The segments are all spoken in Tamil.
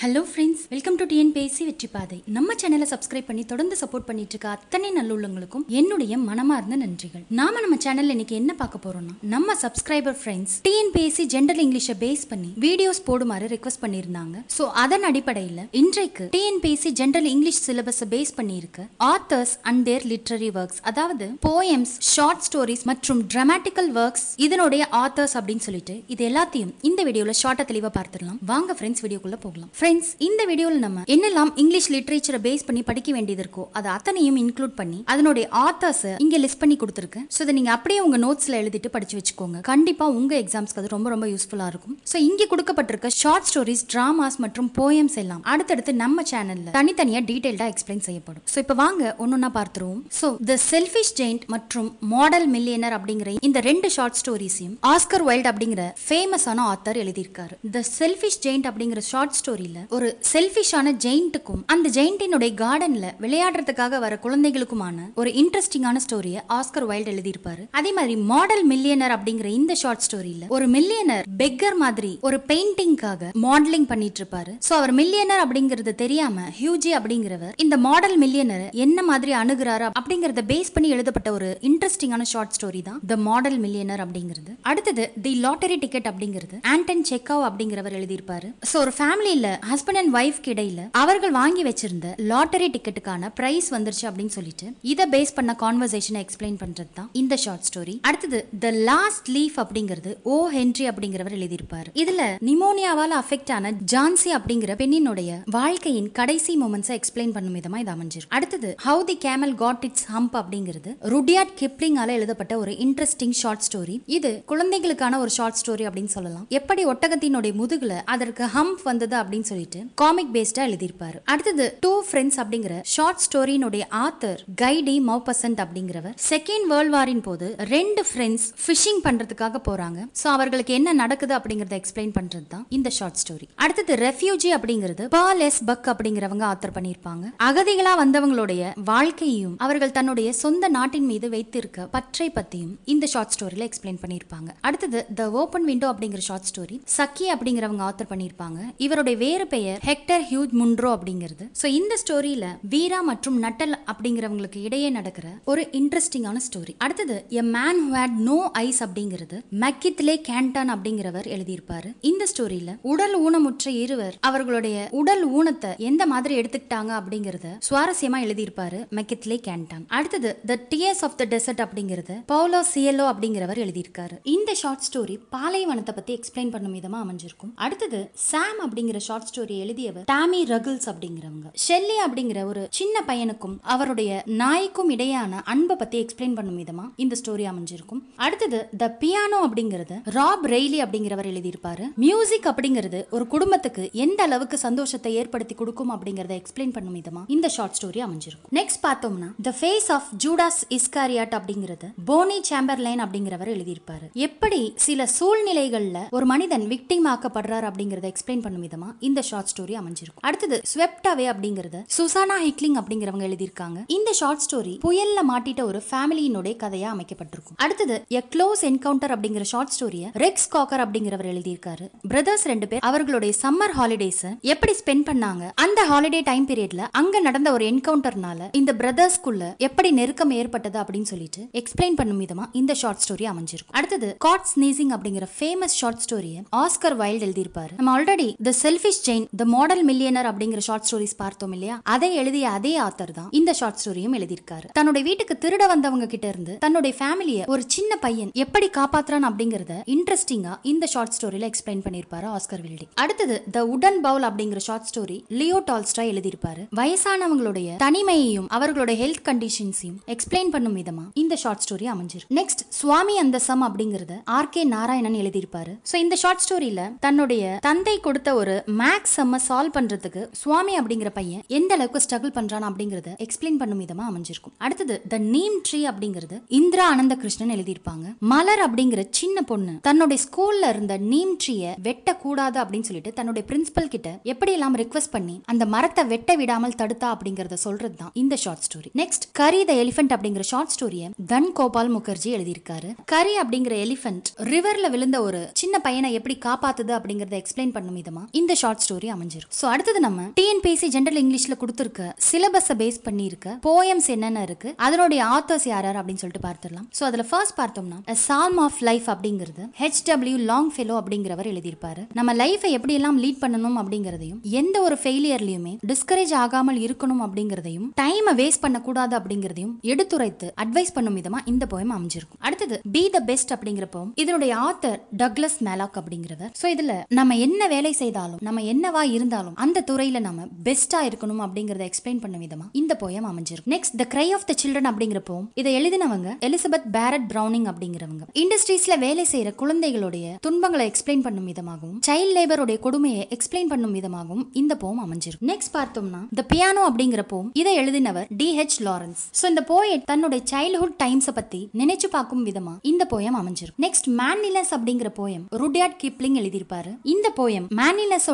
hello friends welcome to TNPSC வெற்றி பாதை நம்ம சேனலை சப்ஸ்கிரைப் பண்ணி தொடர்ந்து சப்போர்ட் பண்ணிட்டு இருக்க அத்தனை நல்லுள்ளங்களுக்கும் என்னுடைய மனமார்ந்த நன்றிகள் நாம நம்ம சேனல்ல இன்னைக்கு என்ன பார்க்க போறோம்னா நம்ம சப்ஸ்கிரைபர் ஃப்ரெண்ட்ஸ் டிஎன்பிஎஸ்சி ஜென்ரல் இங்கிலீஷை பேஸ் பண்ணி வீடியோஸ் போடுமாறு ரெக்வஸ்ட் பண்ணியிருந்தாங்க ஸோ அதன் அடிப்படையில் இன்றைக்கு டிஎன்பிஎஸ்சி ஜென்ரல் இங்கிலீஷ் சிலபஸை பேஸ் பண்ணியிருக்க authors and their literary works அதாவது போயம்ஸ் ஷார்ட் ஸ்டோரிஸ் மற்றும் டிராமாட்டிக்கல் ஒர்க்ஸ் இதனுடைய ஆத்தர்ஸ் அப்படின்னு சொல்லிட்டு இது எல்லாத்தையும் இந்த வீடியோவில் ஷார்ட்டாக தெளிவாக பார்த்துடலாம் வாங்க ஃப்ரெண்ட்ஸ் வீடியோக்குள்ள போகலாம் ஃப்ரெண்ட்ஸ் இந்த வீடியோவில் நம்ம என்னெல்லாம் இங்கிலீஷ் லிட்ரேச்சரை பேஸ் பண்ணி படிக்க வேண்டியது இருக்கோ அதை அத்தனையும் இன்க்ளூட் பண்ணி அதனுடைய ஆத்தர்ஸ் இங்க லிஸ்ட் பண்ணி கொடுத்துருக்கு ஸோ இதை நீங்க அப்படியே உங்க நோட்ஸ்ல எழுதிட்டு படிச்சு வச்சுக்கோங்க கண்டிப்பா உங்க எக்ஸாம்ஸ்க்கு அது ரொம்ப ரொம்ப யூஸ்ஃபுல்லா இருக்கும் ஸோ இங்க கொடுக்கப்பட்டிருக்க ஷார்ட் ஸ்டோரிஸ் டிராமாஸ் மற்றும் போயம்ஸ் எல்லாம் அடுத்தடுத்து நம்ம சேனல்ல தனித்தனியா டீடைல்டா எக்ஸ்பிளைன் செய்யப்படும் ஸோ இப்போ வாங்க ஒன்னொன்னா பார்த்துருவோம் ஸோ த செல்ஃபிஷ் ஜெயின்ட் மற்றும் மாடல் மில்லியனர் அப்படிங்கிற இந்த ரெண்டு ஷார்ட் ஸ்டோரிஸையும் ஆஸ்கர் வைல்ட் அப்படிங்கிற ஃபேமஸான ஆத்தர் எழுதியிருக்காரு த செல்ஃபிஷ் ஜெயின்ட் அப்படிங்கிற ஷார்ட் ஸ்டோரியில இல்ல ஒரு செல்ஃபிஷான ஜெயிண்ட்டுக்கும் அந்த ஜெயிண்டினுடைய கார்டன்ல விளையாடுறதுக்காக வர குழந்தைகளுக்குமான ஒரு இன்ட்ரெஸ்டிங்கான ஸ்டோரியை ஆஸ்கர் வைல்ட் எழுதியிருப்பாரு அதே மாதிரி மாடல் மில்லியனர் அப்படிங்கிற இந்த ஷார்ட் ஸ்டோரியில ஒரு மில்லியனர் பெக்கர் மாதிரி ஒரு பெயிண்டிங்காக மாடலிங் பண்ணிட்டு இருப்பாரு சோ அவர் மில்லியனர் அப்படிங்கறது தெரியாம ஹியூஜி அப்படிங்கிறவர் இந்த மாடல் மில்லியனர் என்ன மாதிரி அணுகிறாரு அப்படிங்கறத பேஸ் பண்ணி எழுதப்பட்ட ஒரு இன்ட்ரெஸ்டிங்கான ஷார்ட் ஸ்டோரி தான் த மாடல் மில்லியனர் அப்படிங்கிறது அடுத்தது தி லாட்டரி டிக்கெட் அப்படிங்கிறது ஆண்டன் செக்காவ் அப்படிங்கிறவர் எழுதியிருப்பாரு ஒரு ஃபேமிலியில ஹஸ்பண்ட் அண்ட் ஒய்ஃப் இடையில அவர்கள் வாங்கி வச்சிருந்த லாட்டரி டிக்கெட்டுக்கான பிரைஸ் வந்துருச்சு அப்படின்னு சொல்லிட்டு இதை பேஸ் பண்ண கான்வர்சேஷனை எக்ஸ்பிளைன் பண்றது தான் இந்த ஷார்ட் ஸ்டோரி அடுத்தது த லாஸ்ட் லீஃப் அப்படிங்கிறது ஓ ஹென்ரி அப்படிங்கிறவர் எழுதியிருப்பார் இதுல நிமோனியாவால் அஃபெக்ட் ஆன ஜான்சி அப்படிங்கிற பெண்ணினுடைய வாழ்க்கையின் கடைசி மூமெண்ட்ஸை எக்ஸ்பிளைன் பண்ணும் விதமா இது அமைஞ்சிருக்கு அடுத்தது how the camel got its hump அப்படிங்கிறது ருடியாட் கிப்ளிங்கால எழுதப்பட்ட ஒரு இன்ட்ரெஸ்டிங் ஷார்ட் ஸ்டோரி இது குழந்தைகளுக்கான ஒரு ஷார்ட் ஸ்டோரி அப்படின்னு சொல்லலாம் எப்படி ஒட்டகத்தினுடைய முதுகுல அதற்கு ஹம்ப் வந்தது அப்படின்னு சொல்லி சொல்லிட்டு காமிக் பேஸ்டா எழுதியிருப்பாரு அடுத்தது டூ ஃப்ரெண்ட்ஸ் அப்படிங்கிற ஷார்ட் ஸ்டோரியினுடைய ஆத்தர் கைடி மௌபசந்த் அப்படிங்கிறவர் செகண்ட் வேர்ல்ட் வாரின் போது ரெண்டு ஃப்ரெண்ட்ஸ் ஃபிஷிங் பண்றதுக்காக போறாங்க ஸோ அவர்களுக்கு என்ன நடக்குது அப்படிங்கறத எக்ஸ்பிளைன் பண்றது தான் இந்த ஷார்ட் ஸ்டோரி அடுத்தது ரெஃப்யூஜி அப்படிங்கிறது பால் எஸ் பக் அப்படிங்கிறவங்க ஆத்தர் பண்ணியிருப்பாங்க அகதிகளா வந்தவங்களுடைய வாழ்க்கையையும் அவர்கள் தன்னுடைய சொந்த நாட்டின் மீது வைத்திருக்க பற்றை பத்தியும் இந்த ஷார்ட் ஸ்டோரியில எக்ஸ்பிளைன் பண்ணியிருப்பாங்க அடுத்தது த ஓபன் விண்டோ அப்படிங்கிற ஷார்ட் ஸ்டோரி சக்கி அப்படிங்கிறவங்க ஆத்தர் பண்ணியிருப்பாங்க இவருடைய வேறு பெயர் ஹெக்டர் ஹியூஜ் முன்ரோ அப்படிங்கிறது ஸோ இந்த ஸ்டோரியில வீரா மற்றும் நட்டல் அப்படிங்கிறவங்களுக்கு இடையே நடக்கிற ஒரு இன்ட்ரெஸ்டிங்கான ஸ்டோரி அடுத்தது a man who had no eyes அப்படிங்கிறது மக்கித்லே கேண்டான் அப்படிங்கிறவர் எழுதியிருப்பாரு இந்த ஸ்டோரியில உடல் ஊனமுற்ற இருவர் அவர்களுடைய உடல் ஊனத்தை எந்த மாதிரி எடுத்துக்கிட்டாங்க அப்படிங்கறத சுவாரஸ்யமா எழுதியிருப்பாரு மெக்கித்லே கேண்டான் அடுத்தது the tears of the desert அப்படிங்கறது பவுலோ சியலோ அப்படிங்கிறவர் எழுதியிருக்காரு இந்த ஷார்ட் ஸ்டோரி பாலைவனத்தை பத்தி எக்ஸ்பிளைன் பண்ணும் விதமா அமைஞ்சிருக்கும் அடுத்தது சாம் அப்படிங்கிற ஷார்ட் ஸ்டோரி எழுதியவர் டாமி ரகுல்ஸ் அப்படிங்கிறவங்க ஷெல்லி அப்படிங்கிற ஒரு சின்ன பையனுக்கும் அவருடைய நாய்க்கும் இடையான அன்பை பத்தி எக்ஸ்பிளைன் பண்ணும் விதமா இந்த ஸ்டோரி அமைஞ்சிருக்கும் அடுத்தது த பியானோ அப்படிங்கறது ராப் ரெய்லி அப்படிங்கிறவர் எழுதியிருப்பாரு மியூசிக் அப்படிங்கிறது ஒரு குடும்பத்துக்கு எந்த அளவுக்கு சந்தோஷத்தை ஏற்படுத்தி கொடுக்கும் அப்படிங்கறத எக்ஸ்பிளைன் பண்ணும் விதமா இந்த ஷார்ட் ஸ்டோரி அமைஞ்சிருக்கும் நெக்ஸ்ட் பார்த்தோம்னா the face of Judas Iscariot அப்படிங்கிறது போனி லைன் அப்படிங்கிறவர் எழுதியிருப்பாரு எப்படி சில சூழ்நிலைகள்ல ஒரு மனிதன் விக்டிம் ஆக்கப்படுறார் அப்படிங்கறத எக்ஸ்பிளைன் பண்ணும் விதமா இந்த ஷார்ட் ஸ்டோரி அமைஞ்சிருக்கும் அடுத்தது ஸ்வெப்ட் அவே அப்படிங்கறது சுசானா ஹிக்லிங் அப்படிங்கிறவங்க எழுதியிருக்காங்க இந்த ஷார்ட் ஸ்டோரி புயல்ல மாட்டிட்ட ஒரு ஃபேமிலியினுடைய கதையா அமைக்கப்பட்டிருக்கும் அடுத்தது எ க்ளோஸ் என்கவுண்டர் அப்படிங்கிற ஷார்ட் ஸ்டோரிய ரெக்ஸ் காக்கர் அப்படிங்கிறவர் எழுதியிருக்காரு பிரதர்ஸ் ரெண்டு பேர் அவர்களுடைய சம்மர் ஹாலிடேஸ் எப்படி ஸ்பெண்ட் பண்ணாங்க அந்த ஹாலிடே டைம் பீரியட்ல அங்க நடந்த ஒரு என்கவுண்டர்னால இந்த பிரதர்ஸ்குள்ள எப்படி நெருக்கம் ஏற்பட்டது அப்படின்னு சொல்லிட்டு எக்ஸ்பிளைன் பண்ணும் விதமா இந்த ஷார்ட் ஸ்டோரி அமைஞ்சிருக்கும் அடுத்தது காட் ஸ்னீசிங் அப்படிங்கிற ஃபேமஸ் ஷார்ட் ஸ்டோரிய ஆஸ்கர் வைல்ட் எழுதியிருப்பாரு நம்ம already the selfish giant the model millionaire அப்படிங்கிற ஷார்ட் ஸ்டோரிஸ் பார்த்தோம் இல்லையா அதை எழுதிய அதே ஆத்தர் தான் இந்த ஷார்ட் ஸ்டோரியும் எழுதியிருக்காரு தன்னுடைய வீட்டுக்கு திருட வந்தவங்க கிட்ட இருந்து தன்னுடைய ஃபேமிலியை ஒரு சின்ன பையன் எப்படி காப்பாத்துறான் அப்படிங்கறத இன்ட்ரெஸ்டிங்கா இந்த ஷார்ட் ஸ்டோரியில எக்ஸ்பிளைன் பண்ணிருப்பாரு ஆஸ்கர் வில்டி அடுத்தது த உடன் பவுல் அப்படிங்கிற ஷார்ட் ஸ்டோரி லியோ டால்ஸ்டா எழுதியிருப்பாரு வயசானவங்களுடைய தனிமையையும் அவர்களுடைய ஹெல்த் கண்டிஷன்ஸையும் எக்ஸ்பிளைன் பண்ணும் விதமா இந்த ஷார்ட் ஸ்டோரி அமைஞ்சிருக்கு நெக்ஸ்ட் சுவாமி அந்த சம் அப்படிங்கறத ஆர் கே நாராயணன் எழுதியிருப்பாரு சோ இந்த ஷார்ட் ஸ்டோரியில தன்னுடைய தந்தை கொடுத்த ஒரு மே மேக்ஸ் செம்ம சால்வ் பண்றதுக்கு சுவாமி அப்படிங்கிற பையன் எந்த அளவுக்கு ஸ்ட்ரகிள் பண்றான் அப்படிங்கறத எக்ஸ்பிளைன் பண்ணும் விதமா அமைஞ்சிருக்கும் அடுத்தது த நீம் ட்ரீ அப்படிங்கிறது இந்திரா அனந்த கிருஷ்ணன் எழுதியிருப்பாங்க மலர் அப்படிங்கிற சின்ன பொண்ணு தன்னுடைய ஸ்கூல்ல இருந்த நீம் ட்ரீய வெட்ட கூடாது அப்படின்னு சொல்லிட்டு தன்னுடைய பிரின்சிபல் கிட்ட எப்படி எல்லாம் ரிக்வஸ்ட் பண்ணி அந்த மரத்தை வெட்ட விடாமல் தடுத்தா அப்படிங்கறத சொல்றது தான் இந்த short story next Kari the elephant அப்படிங்கிற ஷார்ட் ஸ்டோரிய தன் கோபால் முகர்ஜி எழுதியிருக்காரு கரி அப்படிங்கிற எலிபென்ட் ரிவர்ல விழுந்த ஒரு சின்ன பையனை எப்படி காப்பாத்துது அப்படிங்கறத எக்ஸ்பிளைன் பண்ணும் விதமா இந்த ஷார்ட் ஸ்டோரி அமைஞ்சிருக்கும் ஸோ அடுத்தது நம்ம டிஎன்பிஎஸ்சி ஜென்ரல் இங்கிலீஷ்ல கொடுத்துருக்க சிலபஸை பேஸ் பண்ணியிருக்க போயம்ஸ் என்னென்ன இருக்கு அதனுடைய ஆத்தர்ஸ் யார் யார் அப்படின்னு சொல்லிட்டு பார்த்துடலாம் ஸோ அதில் ஃபர்ஸ்ட் பார்த்தோம்னா சால்ம் ஆஃப் லைஃப் அப்படிங்கிறது ஹெச் டபிள்யூ லாங் ஃபெலோ அப்படிங்கிறவர் எழுதியிருப்பாரு நம்ம லைஃபை எப்படியெல்லாம் லீட் பண்ணணும் அப்படிங்கிறதையும் எந்த ஒரு ஃபெயிலியர்லையுமே டிஸ்கரேஜ் ஆகாமல் இருக்கணும் அப்படிங்கிறதையும் டைமை வேஸ்ட் பண்ணக்கூடாது அப்படிங்கிறதையும் எடுத்துரைத்து அட்வைஸ் பண்ணும் விதமா இந்த போயம் அமைஞ்சிருக்கும் அடுத்தது பி த பெஸ்ட் அப்படிங்கிற போம் இதனுடைய ஆத்தர் டக்லஸ் மேலாக் அப்படிங்கிறவர் ஸோ இதுல நம்ம என்ன வேலை செய்தாலும் நம்ம என்னவா இருந்தாலும் அந்த துறையில நாம பெஸ்டா இருக்கணும் அப்படிங்கறத எக்ஸ்பிளைன் பண்ண விதமா இந்த போயம் அமைஞ்சிருக்கும் next the cry of the children அப்படிங்கிறப்போ இதை எழுதினவங்க எலிசபெத் பேரட் பிரவுனிங் அப்படிங்கிறவங்க இண்டஸ்ட்ரீஸ்ல வேலை செய்யற குழந்தைகளுடைய துன்பங்களை எக்ஸ்பிளைன் பண்ணும் விதமாகவும் சைல்ட் லேபருடைய கொடுமையை எக்ஸ்பிளைன் பண்ணும் விதமாகவும் இந்த போம் அமைஞ்சிருக்கும் நெக்ஸ்ட் பார்த்தோம்னா த பியானோ அப்படிங்கிற போம் இதை எழுதினவர் டி ஹெச் லாரன்ஸ் ஸோ இந்த போயட் தன்னுடைய சைல்ட்ஹுட் டைம்ஸ் பத்தி நினைச்சு பார்க்கும் விதமா இந்த போயம் அமைஞ்சிருக்கும் நெக்ஸ்ட் மேனிலஸ் அப்படிங்கிற போயம் ருடியாட் கிப்ளிங் எழுதியிருப்பாரு இந்த போயம்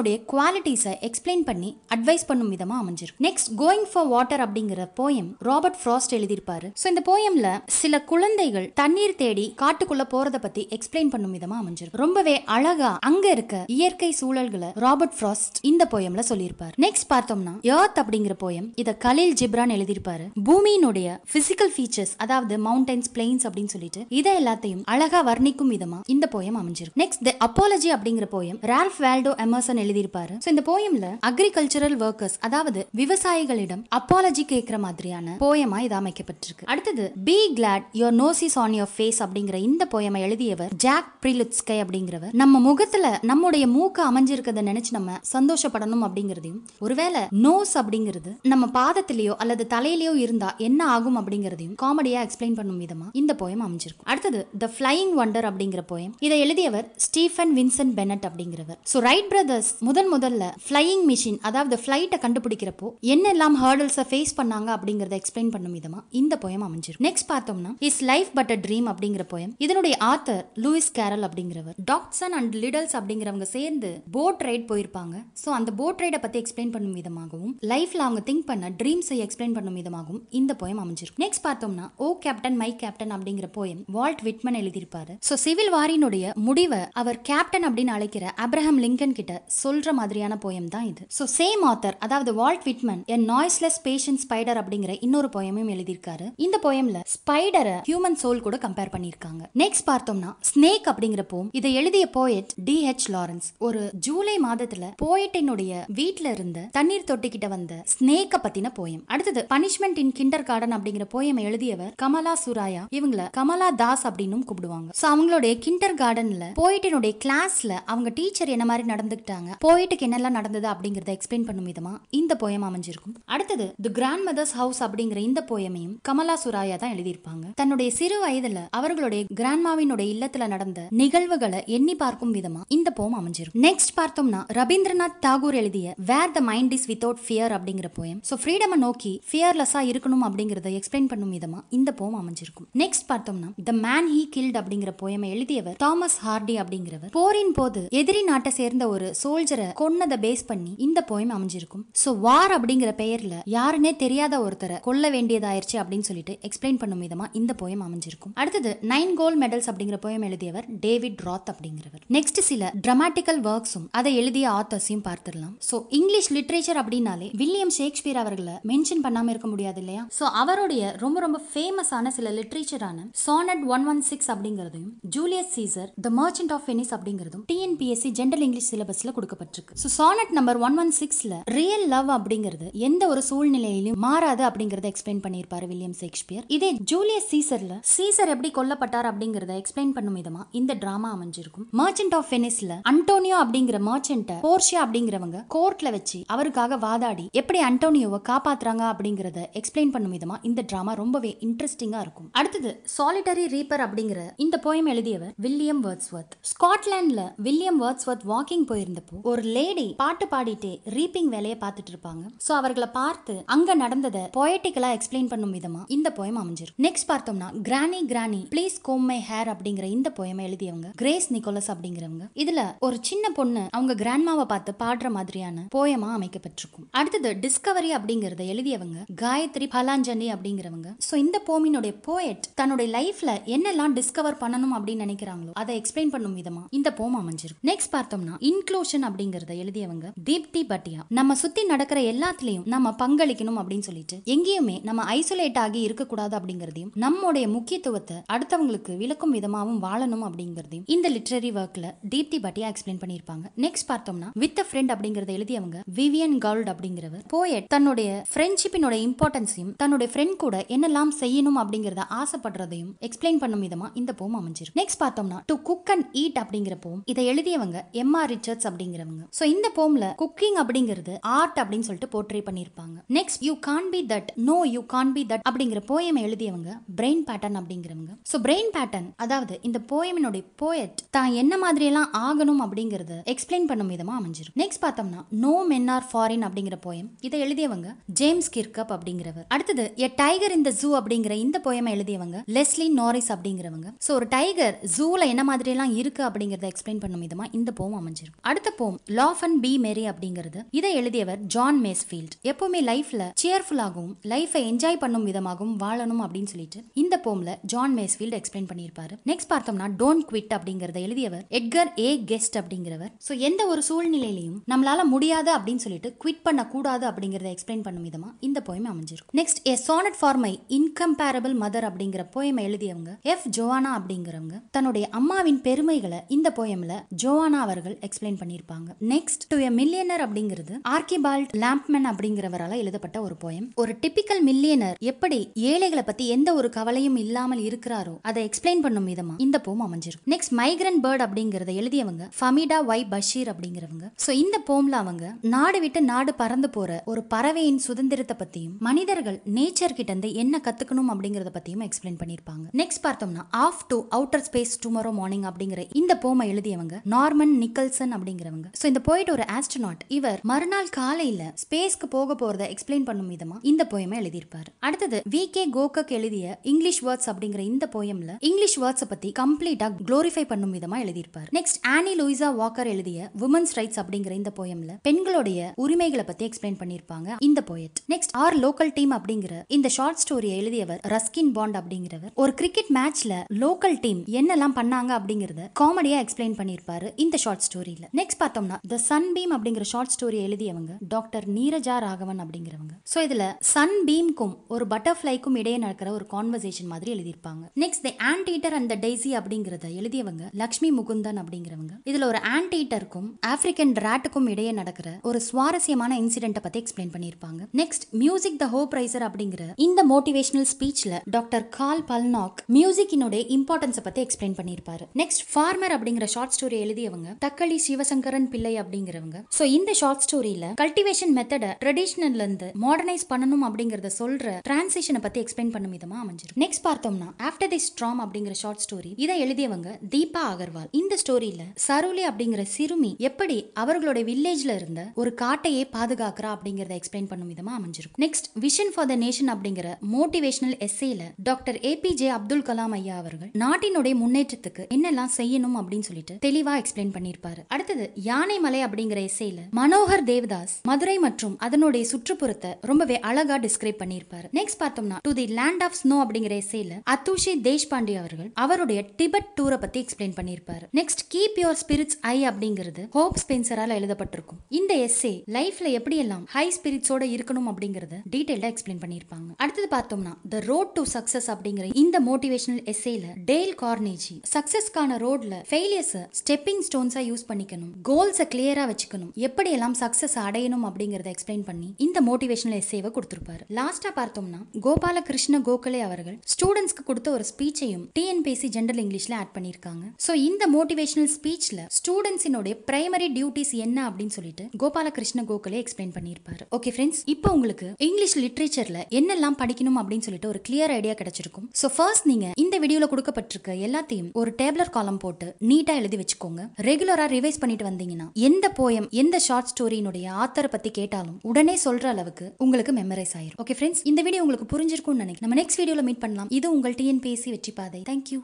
உடைய குவாலிட்டிஸை எக்ஸ்பிளைன் பண்ணி அட்வைஸ் பண்ணும் விதமா அமைஞ்சிருக்கு நெக்ஸ்ட் கோயிங் ஃபார் வாட்டர் அப்படிங்கிற போயம் ராபர்ட் ஃப்ராஸ்ட் எழுதியிருப்பாரு ஸோ இந்த போயம்ல சில குழந்தைகள் தண்ணீர் தேடி காட்டுக்குள்ள போறத பத்தி எக்ஸ்பிளைன் பண்ணும் விதமா அமைஞ்சிருக்கு ரொம்பவே அழகா அங்க இருக்க இயற்கை சூழல்களை ராபர்ட் ஃப்ராஸ்ட் இந்த போயம்ல சொல்லியிருப்பாரு நெக்ஸ்ட் பார்த்தோம்னா ஏர்த் அப்படிங்கிற போயம் இதை கலில் ஜிப்ரான் எழுதியிருப்பாரு பூமியினுடைய பிசிக்கல் ஃபீச்சர்ஸ் அதாவது மவுண்டன்ஸ் பிளெயின்ஸ் அப்படின்னு சொல்லிட்டு இதை எல்லாத்தையும் அழகா வர்ணிக்கும் விதமா இந்த போயம் அமைஞ்சிருக்கு நெக்ஸ்ட் தி அப்போலஜி அப்படிங்கிற போயம் ரால்ஃப் வேல்டோ எமர்சன் எழுதியிருப்பாரு சொல்லுவாரு இந்த போயம்ல அக்ரிகல்ச்சரல் ஒர்க்கர்ஸ் அதாவது விவசாயிகளிடம் அப்பாலஜி கேட்கிற மாதிரியான போயமா இது அமைக்கப்பட்டிருக்கு அடுத்தது be glad your nose is on your face அப்படிங்கிற இந்த போயமை எழுதியவர் ஜாக் பிரிலுட்ஸ்கை அப்படிங்கிறவர் நம்ம முகத்துல நம்முடைய மூக்கு அமைஞ்சிருக்கத நினைச்சு நம்ம சந்தோஷப்படணும் அப்படிங்கிறதையும் ஒருவேளை நோஸ் அப்படிங்கிறது நம்ம பாதத்திலேயோ அல்லது தலையிலேயோ இருந்தா என்ன ஆகும் அப்படிங்கிறதையும் காமெடியா எக்ஸ்பிளைன் பண்ணும் விதமா இந்த போயம் அமைஞ்சிருக்கும் அடுத்தது த ஃபிளைங் ஒண்டர் அப்படிங்கிற போயம் இதை எழுதியவர் ஸ்டீஃபன் வின்சென்ட் பெனட் அப்படிங்கிறவர் ஸோ ரைட் பிரதர்ஸ் முதன் முதல்ல ஃப்ளையிங் மிஷின் அதாவது ஃப்ளைட்டை கண்டுபிடிக்கிறப்போ என்னெல்லாம் ஹேர்டல்ஸை ஃபேஸ் பண்ணாங்க அப்படிங்கிறத எக்ஸ்பிளைன் பண்ணும் விதமா இந்த போயம் அமைஞ்சிருக்கு நெக்ஸ்ட் பார்த்தோம்னா is life but a dream அப்படிங்கிற போயம் இதனுடைய ஆத்தர் லூயிஸ் கேரல் அப்படிங்கிறவர் டாக்ஸன் அண்ட் லிடல்ஸ் அப்படிங்கிறவங்க சேர்ந்து போட் ரைட் போயிருப்பாங்க ஸோ அந்த போட் ரைடை பற்றி எக்ஸ்பிளைன் பண்ணும் விதமாகவும் லைஃப்ல அவங்க திங்க் பண்ண ட்ரீம்ஸை எக்ஸ்பிளைன் பண்ணும் விதமாகவும் இந்த போயம் அமைஞ்சிருக்கு நெக்ஸ்ட் பார்த்தோம்னா ஓ கேப்டன் மை கேப்டன் அப்படிங்கிற போயம் வால்ட் விட்மன் எழுதியிருப்பாரு ஸோ சிவில் வாரினுடைய முடிவை அவர் கேப்டன் அப்படின்னு அழைக்கிற அப்ரஹாம் லிங்கன் கிட்ட சொல்ற மாதிரியான போயம் தான் இது ஸோ சேம் ஆத்தர் அதாவது Walt Whitman a noiseless patient spider அப்படிங்கிற இன்னொரு போயமும் எழுதியிருக்காரு இந்த போயம்ல ஸ்பைடரை ஹியூமன் சோல் கூட கம்பேர் பண்ணியிருக்காங்க நெக்ஸ்ட் பார்த்தோம்னா ஸ்னேக் அப்படிங்கிற போம் இதை எழுதிய போயட் டி ஹெச் லாரன்ஸ் ஒரு ஜூலை மாதத்துல போயட்டினுடைய வீட்டில இருந்த தண்ணீர் தொட்டிக்கிட்ட வந்த ஸ்னேக்க பத்தின போயம் அடுத்தது பனிஷ்மெண்ட் இன் கிண்டர் கார்டன் அப்படிங்கிற போயம் எழுதியவர் கமலா சுராயா இவங்கள கமலா தாஸ் அப்படின்னு கூப்பிடுவாங்க ஸோ அவங்களுடைய கிண்டர் கார்டன்ல போயிட்டினுடைய கிளாஸ்ல அவங்க டீச்சர் என்ன மாதிரி நடந்துக்கிட்டாங்க போய் போயிட்டுக்கு என்னெல்லாம் நடந்தது அப்படிங்கறத எக்ஸ்பிளைன் பண்ணும் விதமா இந்த போயம் அமைஞ்சிருக்கும் அடுத்தது தி கிராண்ட் மதர்ஸ் ஹவுஸ் அப்படிங்கிற இந்த போயமையும் கமலா சுராயா தான் எழுதியிருப்பாங்க தன்னுடைய சிறு வயதுல அவர்களுடைய கிராண்ட்மாவினுடைய இல்லத்துல நடந்த நிகழ்வுகளை எண்ணி பார்க்கும் விதமா இந்த போயம் அமைஞ்சிருக்கும் நெக்ஸ்ட் பார்த்தோம்னா ரவீந்திரநாத் தாகூர் எழுதிய where the mind is without fear அப்படிங்கிற போயம் சோ ஃப்ரீடம் நோக்கி ஃபியர்லெஸ்ஸா இருக்கணும் அப்படிங்கறத எக்ஸ்பிளைன் பண்ணும் விதமா இந்த போயம் அமைஞ்சிருக்கும் நெக்ஸ்ட் பார்த்தோம்னா த மேன் ஹீ கில்ட் அப்படிங்கிற போயமை எழுதியவர் தாமஸ் ஹார்டி அப்படிங்கிறவர் போரின் போது எதிரி நாட்டை சேர்ந்த ஒரு சோல்ஜரை கொன்னதை பேஸ் பண்ணி இந்த போயம் அமைஞ்சிருக்கும் ஸோ வார் அப்படிங்கிற பெயர்ல யாருன்னே தெரியாத ஒருத்தரை கொல்ல வேண்டியதாயிருச்சு அப்படின்னு சொல்லிட்டு எக்ஸ்பிளைன் பண்ணும் விதமா இந்த போயம் அமைஞ்சிருக்கும் அடுத்தது நைன் கோல்ட் மெடல்ஸ் அப்படிங்கிற போயம் எழுதியவர் டேவிட் ராத் அப்படிங்கிறவர் நெக்ஸ்ட் சில டிராமாட்டிக்கல் ஒர்க்ஸும் அதை எழுதிய ஆத்தர்ஸையும் பார்த்துடலாம் ஸோ இங்கிலீஷ் லிட்ரேச்சர் அப்படின்னாலே வில்லியம் ஷேக்ஸ்பியர் அவர்களை மென்ஷன் பண்ணாம இருக்க முடியாது இல்லையா ஸோ அவருடைய ரொம்ப ரொம்ப ஃபேமஸான சில லிட்ரேச்சரான சோனட் ஒன் ஒன் சிக்ஸ் அப்படிங்கிறதையும் Julius Caesar the merchant of Venice அப்படிங்கிறதும் டிஎன்பிஎஸ்சி ஜென்ரல் இங்கிலீஷ் சிலபஸ்ல கொடுக்கப்பட்டிருக்கு இருக்கு so sonnet number one one சிக்ஸ்ல ரியல் லவ் அப்படிங்கிறது எந்த ஒரு சூழ்நிலையிலும் மாறாது அப்படிங்கறத எக்ஸ்பிளைன் பண்ணியிருப்பாரு வில்லியம் ஷேக்ஸ்பியர் இதே ஜூலியஸ் சீசர்ல சீசர் எப்படி கொல்லப்பட்டார் அப்படிங்கறத எக்ஸ்பிளைன் பண்ணும் விதமா இந்த டிராமா அமைஞ்சிருக்கும் மர்ச்சன்ட் ஆஃப் வெனிஸ்ல அண்டோனியோ அப்படிங்கிற மர்ச்சன்ட்ட போர்ஷியா அப்படிங்கிறவங்க கோர்ட்ல வச்சு அவருக்காக வாதாடி எப்படி அண்டோனியோவை காப்பாத்துறாங்க அப்படிங்கறத எக்ஸ்பிளைன் பண்ணும் விதமா இந்த டிராமா ரொம்பவே இன்ட்ரெஸ்டிங்கா இருக்கும் அடுத்தது சாலிட்டரி ரீப்பர் அப்படிங்கிற இந்த போயம் எழுதியவர் வில்லியம் வேர்ட்ஸ்வர்த் ஸ்காட்லாண்ட்ல வில்லியம் வேர்ட்ஸ்வர்த் வாக்கிங் போயிருந்தப்போ ஒரு லேடி பாட்டு பாடிட்டு ரீப்பிங் வேலையை பார்த்துட்டு இருப்பாங்க ஸோ அவர்களை பார்த்து அங்க நடந்ததை பொயட்டிக்கலா எக்ஸ்பிளைன் பண்ணும் விதமா இந்த போயம் அமைஞ்சிருக்கு நெக்ஸ்ட் பார்த்தோம்னா granny granny please comb my hair அப்படிங்கிற இந்த போயம் எழுதியவங்க கிரேஸ் நிக்கோலஸ் அப்படிங்கிறவங்க இதுல ஒரு சின்ன பொண்ணு அவங்க கிராண்ட்மாவை பார்த்து பாடுற மாதிரியான போயமா அமைக்கப்பட்டிருக்கும் அடுத்தது டிஸ்கவரி அப்படிங்கறத எழுதியவங்க காயத்ரி பலாஞ்சலி அப்படிங்கிறவங்க ஸோ இந்த போமினுடைய போயட் தன்னுடைய லைஃப்ல என்னெல்லாம் டிஸ்கவர் பண்ணணும் அப்படின்னு நினைக்கிறாங்களோ அதை எக்ஸ்பிளைன் பண்ணும் விதமா இந்த போம் அமைஞ்சிருக்கும் நெக்ஸ்ட் பார்த்தோம்னா இன்க்ளூஷன் அப்படிங்கிற அப்படிங்கறத எழுதியவங்க தீப்தி பட்டியா நம்ம சுத்தி நடக்கிற எல்லாத்துலயும் நம்ம பங்களிக்கணும் அப்படின்னு சொல்லிட்டு எங்கேயுமே நம்ம ஐசோலேட் ஆகி இருக்கக்கூடாது அப்படிங்கறதையும் நம்முடைய முக்கியத்துவத்தை அடுத்தவங்களுக்கு விளக்கும் விதமாகவும் வாழணும் அப்படிங்கறதையும் இந்த லிட்ரரி ஒர்க்ல தீப்தி பட்டியா எக்ஸ்பிளைன் பண்ணியிருப்பாங்க நெக்ஸ்ட் பார்த்தோம்னா வித் ஃப்ரெண்ட் அப்படிங்கறத எழுதியவங்க விவியன் கவுல்ட் அப்படிங்கிறவர் போயட் தன்னுடைய ஃப்ரெண்ட்ஷிப்பினோட இம்பார்ட்டன்ஸையும் தன்னுடைய ஃப்ரெண்ட் கூட என்னெல்லாம் செய்யணும் அப்படிங்கறத ஆசைப்படுறதையும் எக்ஸ்பிளைன் பண்ணும் விதமா இந்த போம் அமைஞ்சிருக்கு நெக்ஸ்ட் பார்த்தோம்னா டு குக் அண்ட் ஈட் அப்படிங்கிற போம் இதை எழுதியவங்க எம் ஆர் ரிச்சர்ட்ஸ் அப்படிங்கிறவங்க ஸோ இந்த போம்ல குக்கிங் அப்படிங்கிறது ஆர்ட் அப்படின்னு சொல்லிட்டு போர்ட்ரே பண்ணியிருப்பாங்க next you can be that no you can be that அப்படிங்கிற போயம் எழுதியவங்க பிரெயின் பேட்டர்ன் அப்படிங்கிறவங்க ஸோ பிரெயின் பேட்டர்ன் அதாவது இந்த போயமினுடைய போயட் தான் என்ன மாதிரியெல்லாம் ஆகணும் அப்படிங்கறத எக்ஸ்பிளைன் பண்ணும் விதமா அமைஞ்சிருக்கு நெக்ஸ்ட் பார்த்தோம்னா நோ மென் ஆர் ஃபாரின் அப்படிங்கிற போயம் இதை எழுதியவங்க ஜேம்ஸ் கிர்கப் அப்படிங்கிறவர் அடுத்தது எ டைகர் இந்த ஜூ அப்படிங்கிற இந்த போயமை எழுதியவங்க லெஸ்லி நாரிஸ் அப்படிங்கிறவங்க ஸோ ஒரு டைகர் ஜூல என்ன மாதிரியெல்லாம் இருக்கு அப்படிங்கிறத எக்ஸ்பிளைன் பண்ணும் விதமாக இந்த போம் அமைஞ்சிருக்கு அடுத்த போம் லாஃப் அண்ட் பி மேரி அப்படிங்கிறது இதை எழுதியவர் ஜான் மேஸ்ஃபீல்ட் எப்பவுமே லைஃப்ல சேர்ஃபுல்லாகவும் லைஃபை என்ஜாய் பண்ணும் விதமாகவும் வாழணும் அப்படின்னு சொல்லிட்டு இந்த போம்ல ஜான் மேஸ்ஃபீல்ட் எக்ஸ்பிளைன் பண்ணியிருப்பாரு நெக்ஸ்ட் பார்த்தோம்னா டோன்ட் குவிட் அப்படிங்கறத எழுதியவர் எட்கர் ஏ கெஸ்ட் அப்படிங்கிறவர் ஸோ எந்த ஒரு சூழ்நிலையிலையும் நம்மளால முடியாது அப்படின்னு சொல்லிட்டு குவிட் பண்ண கூடாது அப்படிங்கறத எக்ஸ்பிளைன் பண்ணும் விதமா இந்த போயம் அமைஞ்சிருக்கும் next a sonnet for my incomparable mother அப்படிங்கிற போயம் எழுதியவங்க எஃப் ஜோவானா அப்படிங்கிறவங்க தன்னுடைய அம்மாவின் பெருமைகளை இந்த போயம்ல ஜோவானா அவர்கள் எக்ஸ்பிளைன் பண்ணியிருப்பாங்க நெக்ஸ்ட் டு எ மில்லியனர் அப்படிங்கிறது ஆர்கிபால்ட் லேம்ப்மேன் அப்படிங்கிறவரால் எழுதப்பட்ட ஒரு போயம் ஒரு டிபிக்கல் மில்லியனர் எப்படி ஏழைகளை பத்தி எந்த ஒரு கவலையும் இல்லாமல் இருக்கிறாரோ அதை எக்ஸ்பிளைன் பண்ணும் விதமா இந்த போம் அமைஞ்சிருக்கு நெக்ஸ்ட் மைக்ரன் பேர்ட் அப்படிங்கறத எழுதியவங்க ஃபமிடா வை பஷீர் அப்படிங்கிறவங்க ஸோ இந்த போம்ல அவங்க நாடு விட்டு நாடு பறந்து போற ஒரு பறவையின் சுதந்திரத்தை பத்தியும் மனிதர்கள் நேச்சர் கிட்ட இருந்து என்ன கத்துக்கணும் அப்படிங்கறத பத்தியும் எக்ஸ்பிளைன் பண்ணிருப்பாங்க நெக்ஸ்ட் பார்த்தோம்னா off to outer space tomorrow morning அப்படிங்கிற இந்த போமை எழுதியவங்க நார்மன் நிக்கல்சன் அப்படிங்கிறவங்க ஸோ இந்த ஒரு போயிட் ஒரு ஆஸ்ட்ரோனாட் இவர் மறுநாள் காலையில ஸ்பேஸ்க்கு போக போறத எக்ஸ்பிளைன் பண்ணும் விதமா இந்த போயமை எழுதியிருப்பார் அடுத்தது வி கே கோகக் எழுதிய இங்கிலீஷ் வேர்ட்ஸ் அப்படிங்கிற இந்த போயம்ல இங்கிலீஷ் வேர்ட்ஸை பத்தி கம்ப்ளீட்டா குளோரிஃபை பண்ணும் விதமா எழுதியிருப்பார் நெக்ஸ்ட் ஆனி லூயிசா வாக்கர் எழுதிய உமன்ஸ் ரைட்ஸ் அப்படிங்கிற இந்த போயம்ல பெண்களுடைய உரிமைகளை பத்தி எக்ஸ்பிளைன் பண்ணிருப்பாங்க இந்த poet next our local team அப்படிங்கிற இந்த ஷார்ட் ஸ்டோரியை எழுதியவர் ரஸ்கின் பாண்ட் அப்படிங்கிறவர் ஒரு கிரிக்கெட் மேட்ச்ல லோக்கல் டீம் என்னெல்லாம் பண்ணாங்க அப்படிங்கறத காமெடியா எக்ஸ்பிளைன் பண்ணிருப்பாரு இந்த ஷார்ட் ஸ்டோரியில நெக்ஸ்ட் பார்த்தோம்னா த சன்பீம் அப்படிங்கிற ஷார்ட் ஸ்டோரி எழுதியவங்க டாக்டர் நீரஜா ராகவன் அப்படிங்கிறவங்க ஸோ இதில் சன் பீம்க்கும் ஒரு பட்டர்ஃப்ளைக்கும் இடையே நடக்கிற ஒரு கான்வர்சேஷன் மாதிரி எழுதியிருப்பாங்க next the anteater and the daisy அப்படிங்கிறத எழுதியவங்க லக்ஷ்மி முகுந்தன் அப்படிங்கிறவங்க இதில் ஒரு ஆன்டீட்டருக்கும் ஆப்பிரிக்கன் ராட்டுக்கும் இடையே நடக்கிற ஒரு சுவாரஸ்யமான இன்சிடென்ட்டை பற்றி எக்ஸ்பிளைன் பண்ணியிருப்பாங்க next music the hope raiser அப்படிங்கிற இந்த மோட்டிவேஷனல் ஸ்பீச்சில் டாக்டர் கால் பல்னாக் மியூசிக்கினுடைய இம்பார்ட்டன்ஸை பற்றி எக்ஸ்பிளைன் பண்ணியிருப்பாரு நெக்ஸ்ட் ஃபார்மர் அப்படிங்கிற ஷார்ட் ஸ்டோரி எழுதியவங்க தக்களி சிவசங்கரன் பிள்ளை பிள்ளை அப்படிங்கிறவங்க ஸோ இந்த ஷார்ட் ஸ்டோரியில கல்டிவேஷன் மெத்தட ட்ரெடிஷனல்ல இருந்து மாடர்னைஸ் பண்ணணும் அப்படிங்கறத சொல்ற டிரான்சிஷனை பத்தி எக்ஸ்பிளைன் பண்ணும் விதமா அமைஞ்சிரும் நெக்ஸ்ட் பார்த்தோம்னா ஆஃப்டர் தி ஸ்ட்ராம் அப்படிங்கிற ஷார்ட் ஸ்டோரி இதை எழுதியவங்க தீபா அகர்வால் இந்த ஸ்டோரியில சரோலி அப்படிங்கிற சிறுமி எப்படி அவர்களுடைய வில்லேஜ்ல இருந்த ஒரு காட்டையே பாதுகாக்கிறா அப்படிங்கறத எக்ஸ்பிளைன் பண்ணும் விதமா அமைஞ்சிருக்கும் next vision for the nation அப்படிங்கிற மோட்டிவேஷனல் எஸ்ஸேல doctor A P J Abdul Kalam ஐயா அவர்கள் நாட்டினுடைய முன்னேற்றத்துக்கு என்னெல்லாம் செய்யணும் அப்படின்னு சொல்லிட்டு தெளிவா எக்ஸ்பிளைன் பண்ணியிருப்பாரு அடுத்தது யானை மலை அப்படிங்கிற இசையில மனோகர் தேவதாஸ் மதுரை மற்றும் அதனுடைய சுற்றுப்புறத்தை ரொம்பவே அழகா டிஸ்கிரைப் பண்ணியிருப்பாரு நெக்ஸ்ட் பார்த்தோம்னா to the land of snow அப்படிங்கிற இசையில அத்துஷி தேஷ்பாண்டி அவர்கள் அவருடைய டிபெட் டூரை பத்தி எக்ஸ்பிளைன் பண்ணியிருப்பாரு next keep your spirits high அப்படிங்கிறது ஹோப் ஸ்பென்சரால எழுதப்பட்டிருக்கும் இந்த எஸ்ஏ லைஃப்ல எப்படி எல்லாம் ஹை ஸ்பிரிட்ஸோட இருக்கணும் அப்படிங்கறத டீடைல்டா எக்ஸ்பிளைன் பண்ணியிருப்பாங்க அடுத்தது பார்த்தோம்னா த ரோட் டு சக்சஸ் அப்படிங்கிற இந்த மோட்டிவேஷனல் எஸ்ஏல டேல் கார்னேஜி சக்சஸ்க்கான ரோட்ல ஃபெயிலியர்ஸ் ஸ்டெப்பிங் ஸ்டோன்ஸா யூஸ் பண்ணிக்கணும் கோல்ஸை கிளியரா வச்சுக்கணும் எப்படியெல்லாம் சக்சஸ் அடையணும் அப்படிங்கிறத எக்ஸ்பிளைன் பண்ணி இந்த மோட்டிவேஷனல் எஸ்ஏவை கொடுத்துருப்பாரு லாஸ்டா பார்த்தோம்னா கோபாலகிருஷ்ண கோகலே அவர்கள் ஸ்டூடெண்ட்ஸ்க்கு கொடுத்த ஒரு ஸ்பீச்சையும் டிஎன்பிசி ஜென்ரல் இங்கிலீஷ்ல ஆட் பண்ணியிருக்காங்க ஸோ இந்த மோட்டிவேஷனல் ஸ்பீச்ல ஸ்டூடெண்ட்ஸினுடைய பிரைமரி டியூட்டிஸ் என்ன அப்படின்னு சொல்லிட்டு கோபாலகிருஷ்ண கோகலே எக்ஸ்பிளைன் பண்ணியிருப்பாரு ஓகே ஃப்ரெண்ட்ஸ் இப்போ உங்களுக்கு இங்கிலீஷ் லிட்ரேச்சரில் என்னெல்லாம் படிக்கணும் அப்படின்னு சொல்லிட்டு ஒரு கிளியர் ஐடியா கிடைச்சிருக்கும் ஸோ ஃபர்ஸ்ட் நீங்க இந்த வீடியோவில் கொடுக்கப்பட்டிருக்க எல்லாத்தையும் ஒரு டேப்லர் காலம் போட்டு நீட்டாக எழுதி வச்சுக்கோங்க ரெகுலராக ரிவைஸ் பண்ணிட்டு வந்தீங்கன்னா எந்த போயம் எந்த ஷார்ட் ஸ்டோரியினுடைய ஆத்தரை பத்தி கேட்டாலும் உடனே சொல்ற அளவுக்கு உங்களுக்கு மெமரைஸ் ஆயிரும் ஓகே ஃப்ரெண்ட்ஸ் இந்த வீடியோ உங்களுக்கு புரிஞ்சிருக்கும்னு நினைக்கிறேன் நம்ம நெக்ஸ்ட் வீடியோல மீட் பண்ணலாம் இது உங்கள் டிஎன்பிஎஸ்சி வெற்றி பாதை தேங்க்யூ